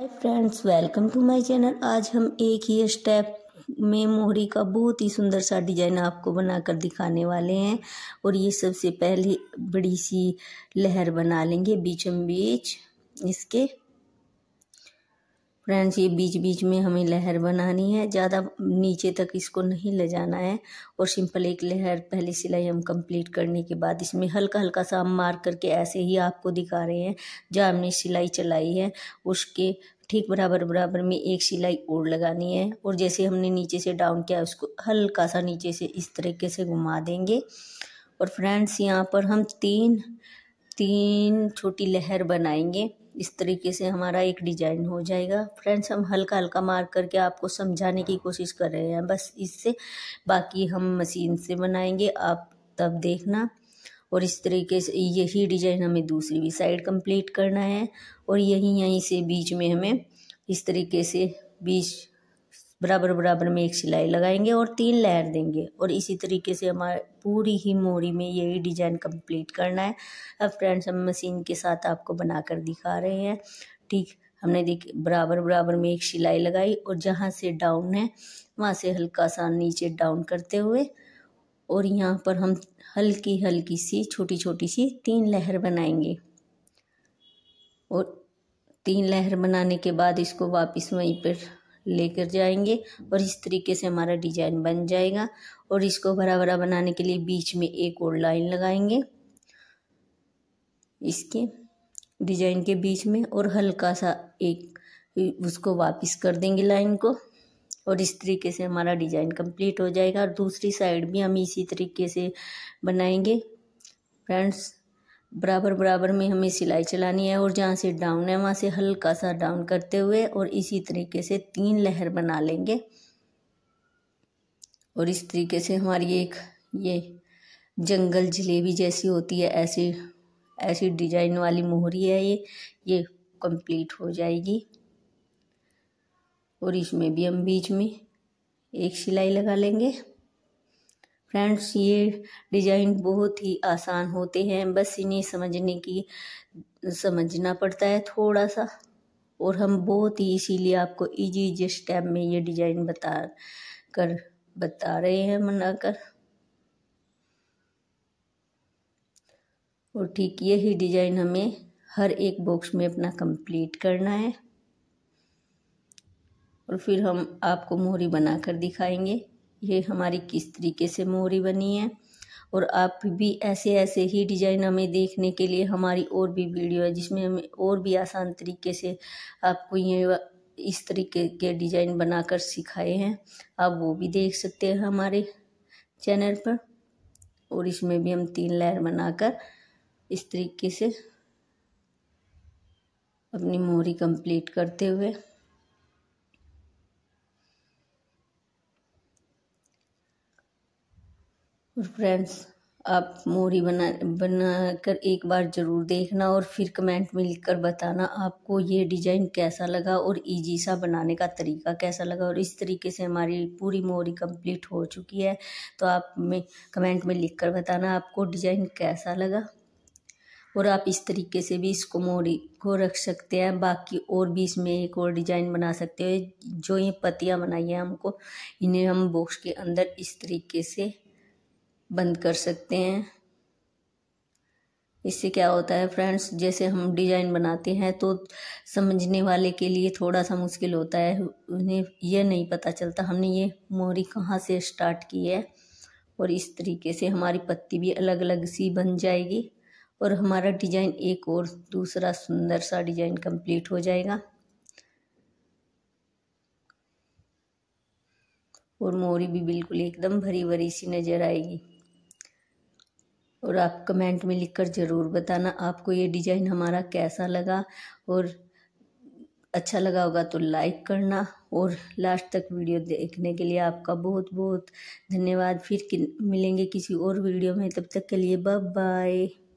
hi friends welcome to my channel आज हम एक ही स्टेप में मोहरी का बहुत ही सुंदर सा डिजाइन आपको बनाकर दिखाने वाले हैं और ये सबसे पहले बड़ी सी लहर बना लेंगे बीचम बीच इसके फ्रेंड्स ये बीच बीच में हमें लहर बनानी है ज़्यादा नीचे तक इसको नहीं ले जाना है और सिंपल एक लहर पहली सिलाई हम कंप्लीट करने के बाद इसमें हल्का हल्का सा हम मार्क करके ऐसे ही आपको दिखा रहे हैं जहाँ हमने सिलाई चलाई है उसके ठीक बराबर बराबर में एक सिलाई और लगानी है और जैसे हमने नीचे से डाउन किया उसको हल्का सा नीचे से इस तरीके से घुमा देंगे और फ्रेंड्स यहाँ पर हम तीन तीन छोटी लहर बनाएंगे इस तरीके से हमारा एक डिजाइन हो जाएगा फ्रेंड्स हम हल्का हल्का मार्क करके आपको समझाने की कोशिश कर रहे हैं बस इससे बाकी हम मशीन से बनाएंगे आप तब देखना और इस तरीके से यही डिजाइन हमें दूसरी भी साइड कंप्लीट करना है और यहीं यहीं से बीच में हमें इस तरीके से बीच बराबर बराबर में एक सिलाई लगाएंगे और तीन लहर देंगे और इसी तरीके से हमारे पूरी ही मोरी में यही डिजाइन कंप्लीट करना है अब फ्रेंड्स हम मशीन के साथ आपको बनाकर दिखा रहे हैं ठीक हमने देख बराबर बराबर में एक सिलाई लगाई और जहाँ से डाउन है वहाँ से हल्का सा नीचे डाउन करते हुए और यहाँ पर हम हल्की हल्की सी छोटी छोटी सी तीन लहर बनाएंगे और तीन लहर बनाने के बाद इसको वापस वहीं पर लेकर जाएंगे और इस तरीके से हमारा डिजाइन बन जाएगा और इसको भरा भरा बनाने के लिए बीच में एक और लाइन लगाएंगे इसके डिजाइन के बीच में और हल्का सा एक उसको वापस कर देंगे लाइन को और इस तरीके से हमारा डिजाइन कंप्लीट हो जाएगा और दूसरी साइड भी हम इसी तरीके से बनाएंगे फ्रेंड्स बराबर बराबर में हमें सिलाई चलानी है और जहाँ से डाउन है वहाँ से हल्का सा डाउन करते हुए और इसी तरीके से तीन लहर बना लेंगे और इस तरीके से हमारी एक ये जंगल जलेबी जैसी होती है ऐसी ऐसी डिजाइन वाली मोहरी है ये ये कंप्लीट हो जाएगी और इसमें भी हम बीच में एक सिलाई लगा लेंगे फ्रेंड्स ये डिज़ाइन बहुत ही आसान होते हैं बस इन्हें समझने की समझना पड़ता है थोड़ा सा और हम बहुत ही इसीलिए आपको इजी इजी स्टेप में ये डिज़ाइन बता कर बता रहे हैं मनाकर और ठीक यही डिज़ाइन हमें हर एक बॉक्स में अपना कंप्लीट करना है और फिर हम आपको मोहरी बनाकर दिखाएंगे ये हमारी किस तरीके से मोहरी बनी है और आप भी ऐसे ऐसे ही डिजाइन हमें देखने के लिए हमारी और भी वीडियो है जिसमें हमें और भी आसान तरीके से आपको ये इस तरीके के डिजाइन बनाकर सिखाए हैं आप वो भी देख सकते हैं हमारे चैनल पर और इसमें भी हम तीन लेयर बनाकर इस तरीके से अपनी मोहरी कंप्लीट करते हुए फ्रेंड्स आप मोरी बना बना कर एक बार ज़रूर देखना और फिर कमेंट में कर बताना आपको ये डिज़ाइन कैसा लगा और इजी सा बनाने का तरीका कैसा लगा और इस तरीके से हमारी पूरी मोरी कंप्लीट हो चुकी है तो आप में कमेंट में कर बताना आपको डिज़ाइन कैसा लगा और आप इस तरीके से भी इसको मोरी को रख सकते हैं बाकी और भी इसमें एक और डिज़ाइन बना सकते हो जो ये पतियाँ बनाई हैं हमको इन्हें हम बॉक्स के अंदर इस तरीके से बंद कर सकते हैं इससे क्या होता है फ्रेंड्स जैसे हम डिजाइन बनाते हैं तो समझने वाले के लिए थोड़ा सा मुश्किल होता है उन्हें यह नहीं पता चलता हमने ये मोहरी कहाँ से स्टार्ट की है और इस तरीके से हमारी पत्ती भी अलग अलग सी बन जाएगी और हमारा डिजाइन एक और दूसरा सुंदर सा डिजाइन कंप्लीट हो जाएगा और मोरी भी बिल्कुल एकदम भरी भरी सी नज़र आएगी और आप कमेंट में लिखकर ज़रूर बताना आपको ये डिज़ाइन हमारा कैसा लगा और अच्छा लगा होगा तो लाइक करना और लास्ट तक वीडियो देखने के लिए आपका बहुत बहुत धन्यवाद फिर मिलेंगे किसी और वीडियो में तब तक के लिए बाय बाय